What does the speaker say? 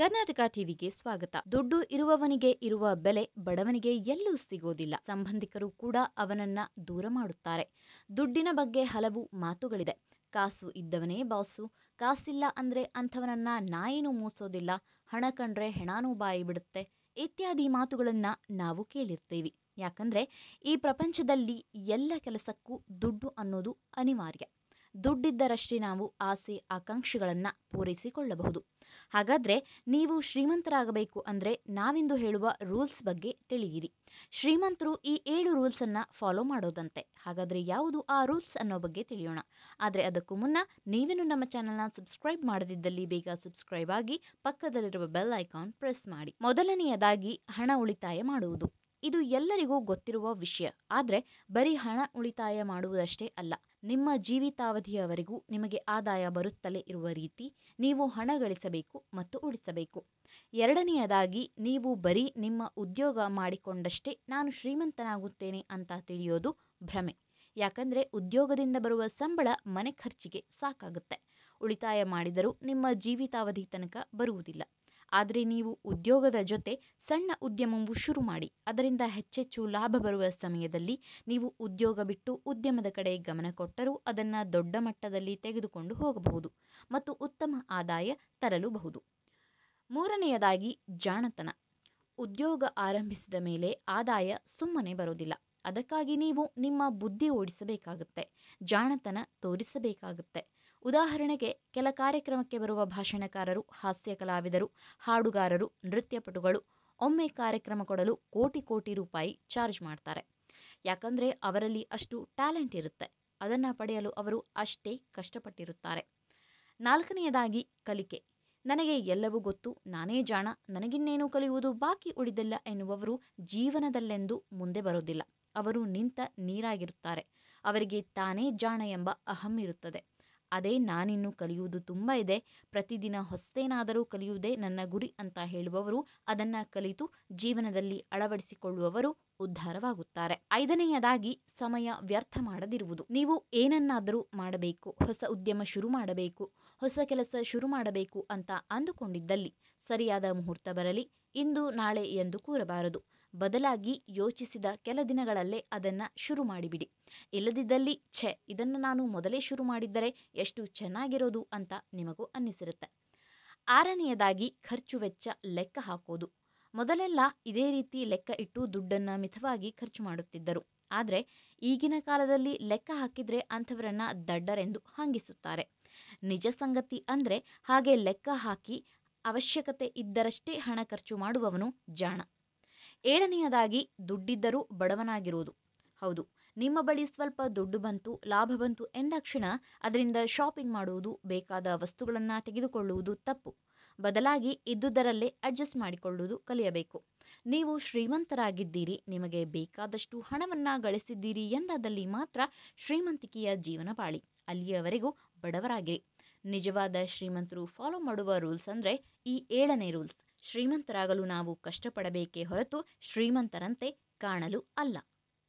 ಕರ್ನಾಟಕ ಟಿವಿಗೆ ಸ್ವಾಗತ ದುಡ್ಡು ಇರುವವನಿಗೆ ಇರುವ ಬೆಲೆ ಬಡವನಿಗೆ ಎಲ್ಲೂ ಸಿಗೋದಿಲ್ಲ ಸಂಬಂಧಿಕರು ಕೂಡ ಅವನನ್ನ ದೂರ ಮಾಡುತ್ತಾರೆ ದುಡ್ಡಿನ ಬಗ್ಗೆ ಹಲವು ಮಾತುಗಳಿದೆ ಕಾಸು ಇದ್ದವನೇ ಬಾಸು ಕಾಸಿಲ್ಲ ಅಂದ್ರೆ ಅಂಥವನನ್ನ ನಾಯಿನೂ ಮೂಸೋದಿಲ್ಲ ಹಣ ಕಂಡ್ರೆ ಹೆಣಾನೂ ಬಾಯಿ ಬಿಡುತ್ತೆ ಇತ್ಯಾದಿ ಮಾತುಗಳನ್ನ ನಾವು ಕೇಳಿರ್ತೀವಿ ಯಾಕಂದ್ರೆ ಈ ಪ್ರಪಂಚದಲ್ಲಿ ಎಲ್ಲ ಕೆಲಸಕ್ಕೂ ದುಡ್ಡು ಅನ್ನೋದು ಅನಿವಾರ್ಯ ದುಡ್ಡಿದ್ದರಷ್ಟೇ ನಾವು ಆಸೆ ಆಕಾಂಕ್ಷೆಗಳನ್ನು ಪೂರೈಸಿಕೊಳ್ಳಬಹುದು ಹಾಗಾದರೆ ನೀವು ಶ್ರೀಮಂತರಾಗಬೇಕು ಅಂದರೆ ನಾವಿಂದು ಹೇಳುವ ರೂಲ್ಸ್ ಬಗ್ಗೆ ತಿಳಿಯಿರಿ ಶ್ರೀಮಂತರು ಈ ಏಳು ರೂಲ್ಸನ್ನು ಫಾಲೋ ಮಾಡೋದಂತೆ ಹಾಗಾದರೆ ಯಾವುದು ಆ ರೂಲ್ಸ್ ಅನ್ನೋ ಬಗ್ಗೆ ತಿಳಿಯೋಣ ಆದರೆ ಅದಕ್ಕೂ ಮುನ್ನ ನೀವೇನು ನಮ್ಮ ಚಾನಲ್ನ ಸಬ್ಸ್ಕ್ರೈಬ್ ಮಾಡದಿದ್ದಲ್ಲಿ ಬೇಗ ಸಬ್ಸ್ಕ್ರೈಬ್ ಆಗಿ ಪಕ್ಕದಲ್ಲಿರುವ ಬೆಲ್ ಐಕಾನ್ ಪ್ರೆಸ್ ಮಾಡಿ ಮೊದಲನೆಯದಾಗಿ ಹಣ ಉಳಿತಾಯ ಮಾಡುವುದು ಇದು ಎಲ್ಲರಿಗೂ ಗೊತ್ತಿರುವ ವಿಷಯ ಆದರೆ ಬರೀ ಹಣ ಉಳಿತಾಯ ಮಾಡುವುದಷ್ಟೇ ಅಲ್ಲ ನಿಮ್ಮ ಜೀವಿತಾವಧಿಯವರೆಗೂ ನಿಮಗೆ ಆದಾಯ ಬರುತ್ತಲೇ ಇರುವ ರೀತಿ ನೀವು ಹಣ ಗಳಿಸಬೇಕು ಮತ್ತು ಉಳಿಸಬೇಕು ಎರಡನೆಯದಾಗಿ ನೀವು ಬರೀ ನಿಮ್ಮ ಉದ್ಯೋಗ ಮಾಡಿಕೊಂಡಷ್ಟೇ ನಾನು ಶ್ರೀಮಂತನಾಗುತ್ತೇನೆ ಅಂತ ತಿಳಿಯೋದು ಭ್ರಮೆ ಯಾಕಂದರೆ ಉದ್ಯೋಗದಿಂದ ಬರುವ ಸಂಬಳ ಮನೆ ಖರ್ಚಿಗೆ ಸಾಕಾಗುತ್ತೆ ಉಳಿತಾಯ ಮಾಡಿದರೂ ನಿಮ್ಮ ಜೀವಿತಾವಧಿ ತನಕ ಬರುವುದಿಲ್ಲ ಆದರೆ ನೀವು ಉದ್ಯೋಗದ ಜೊತೆ ಸಣ್ಣ ಉದ್ಯಮವು ಶುರು ಮಾಡಿ ಅದರಿಂದ ಹೆಚ್ಚೆಚ್ಚು ಲಾಭ ಬರುವ ಸಮಯದಲ್ಲಿ ನೀವು ಉದ್ಯೋಗ ಬಿಟ್ಟು ಉದ್ಯಮದ ಕಡೆ ಗಮನ ಕೊಟ್ಟರೂ ಅದನ್ನು ದೊಡ್ಡ ಮಟ್ಟದಲ್ಲಿ ತೆಗೆದುಕೊಂಡು ಹೋಗಬಹುದು ಮತ್ತು ಉತ್ತಮ ಆದಾಯ ತರಲುಬಹುದು ಮೂರನೆಯದಾಗಿ ಜಾಣತನ ಉದ್ಯೋಗ ಆರಂಭಿಸಿದ ಮೇಲೆ ಆದಾಯ ಸುಮ್ಮನೆ ಬರೋದಿಲ್ಲ ಅದಕ್ಕಾಗಿ ನೀವು ನಿಮ್ಮ ಬುದ್ಧಿ ಓಡಿಸಬೇಕಾಗುತ್ತೆ ಜಾಣತನ ತೋರಿಸಬೇಕಾಗುತ್ತೆ ಉದಾಹರಣೆಗೆ ಕೆಲ ಕಾರ್ಯಕ್ರಮಕ್ಕೆ ಬರುವ ಭಾಷಣಕಾರರು ಹಾಸ್ಯ ಕಲಾವಿದರು ಹಾಡುಗಾರರು ನೃತ್ಯಪಟುಗಳು ಒಮ್ಮೆ ಕಾರ್ಯಕ್ರಮ ಕೊಡಲು ಕೋಟಿ ಕೋಟಿ ರೂಪಾಯಿ ಚಾರ್ಜ್ ಮಾಡ್ತಾರೆ ಯಾಕಂದರೆ ಅವರಲ್ಲಿ ಅಷ್ಟು ಟ್ಯಾಲೆಂಟ್ ಇರುತ್ತೆ ಅದನ್ನು ಪಡೆಯಲು ಅವರು ಅಷ್ಟೇ ಕಷ್ಟಪಟ್ಟಿರುತ್ತಾರೆ ನಾಲ್ಕನೆಯದಾಗಿ ಕಲಿಕೆ ನನಗೆ ಎಲ್ಲವೂ ಗೊತ್ತು ನಾನೇ ಜಾಣ ನನಗಿನ್ನೇನು ಕಲಿಯುವುದು ಬಾಕಿ ಉಳಿದಿಲ್ಲ ಎನ್ನುವವರು ಜೀವನದಲ್ಲೆಂದು ಮುಂದೆ ಬರೋದಿಲ್ಲ ಅವರು ನಿಂತ ನೀರಾಗಿರುತ್ತಾರೆ ಅವರಿಗೆ ತಾನೇ ಜಾಣ ಎಂಬ ಅಹಂ ಇರುತ್ತದೆ ಅದೇ ನಾನಿನ್ನು ಕಲಿಯುವುದು ತುಂಬ ಇದೆ ಪ್ರತಿದಿನ ಹೊಸದೇನಾದರೂ ಕಲಿಯುವುದೇ ನನ್ನ ಗುರಿ ಅಂತ ಹೇಳುವವರು ಅದನ್ನು ಕಲಿತು ಜೀವನದಲ್ಲಿ ಅಳವಡಿಸಿಕೊಳ್ಳುವವರು ಉದ್ಧಾರವಾಗುತ್ತಾರೆ ಐದನೆಯದಾಗಿ ಸಮಯ ವ್ಯರ್ಥ ಮಾಡದಿರುವುದು ನೀವು ಏನನ್ನಾದರೂ ಮಾಡಬೇಕು ಹೊಸ ಉದ್ಯಮ ಶುರು ಮಾಡಬೇಕು ಹೊಸ ಕೆಲಸ ಶುರು ಮಾಡಬೇಕು ಅಂತ ಅಂದುಕೊಂಡಿದ್ದಲ್ಲಿ ಸರಿಯಾದ ಮುಹೂರ್ತ ಬರಲಿ ಇಂದು ನಾಳೆ ಎಂದು ಕೂರಬಾರದು ಬದಲಾಗಿ ಯೋಚಿಸಿದ ಕೆಲ ದಿನಗಳಲ್ಲೇ ಅದನ್ನು ಶುರು ಮಾಡಿಬಿಡಿ ಇಲ್ಲದಿದ್ದಲ್ಲಿ ಛೆ ಇದನ್ನು ನಾನು ಮೊದಲೇ ಶುರು ಮಾಡಿದ್ದರೆ ಎಷ್ಟು ಚೆನ್ನಾಗಿರೋದು ಅಂತ ನಿಮಗೂ ಅನ್ನಿಸಿರುತ್ತೆ ಆರನೆಯದಾಗಿ ಖರ್ಚು ವೆಚ್ಚ ಲೆಕ್ಕ ಹಾಕೋದು ಮೊದಲೆಲ್ಲ ಇದೇ ರೀತಿ ಲೆಕ್ಕ ಇಟ್ಟು ದುಡ್ಡನ್ನು ಮಿತವಾಗಿ ಖರ್ಚು ಮಾಡುತ್ತಿದ್ದರು ಆದರೆ ಈಗಿನ ಕಾಲದಲ್ಲಿ ಲೆಕ್ಕ ಹಾಕಿದ್ರೆ ಅಂಥವರನ್ನ ದಡ್ಡರೆಂದು ಹಾಂಗಿಸುತ್ತಾರೆ ನಿಜ ಸಂಗತಿ ಅಂದರೆ ಹಾಗೆ ಲೆಕ್ಕ ಹಾಕಿ ಅವಶ್ಯಕತೆ ಇದ್ದರಷ್ಟೇ ಹಣ ಖರ್ಚು ಮಾಡುವವನು ಜಾಣ ಏಳನೆಯದಾಗಿ ದುಡ್ಡಿದ್ದರೂ ಬಡವನಾಗಿರುವುದು ಹೌದು ನಿಮ್ಮ ಬಳಿ ಸ್ವಲ್ಪ ದುಡ್ಡು ಬಂತು ಲಾಭ ಬಂತು ಎಂದಕ್ಷಣ ಅದರಿಂದ ಶಾಪಿಂಗ್ ಮಾಡುವುದು ಬೇಕಾದ ವಸ್ತುಗಳನ್ನು ತೆಗೆದುಕೊಳ್ಳುವುದು ತಪ್ಪು ಬದಲಾಗಿ ಇದ್ದುದರಲ್ಲೇ ಅಡ್ಜಸ್ಟ್ ಮಾಡಿಕೊಳ್ಳುವುದು ಕಲಿಯಬೇಕು ನೀವು ಶ್ರೀಮಂತರಾಗಿದ್ದೀರಿ ನಿಮಗೆ ಬೇಕಾದಷ್ಟು ಹಣವನ್ನು ಗಳಿಸಿದ್ದೀರಿ ಎಂದಾದಲ್ಲಿ ಮಾತ್ರ ಶ್ರೀಮಂತಿಕೆಯ ಜೀವನ ಪಾಳಿ ಅಲ್ಲಿಯವರೆಗೂ ಬಡವರಾಗಿರಿ ನಿಜವಾದ ಶ್ರೀಮಂತರು ಫಾಲೋ ಮಾಡುವ ರೂಲ್ಸ್ ಅಂದರೆ ಈ ಏಳನೇ ರೂಲ್ಸ್ ಶ್ರೀಮಂತರಾಗಲು ನಾವು ಕಷ್ಟಪಡಬೇಕೇ ಹೊರತು ಶ್ರೀಮಂತರಂತೆ ಕಾಣಲು ಅಲ್ಲ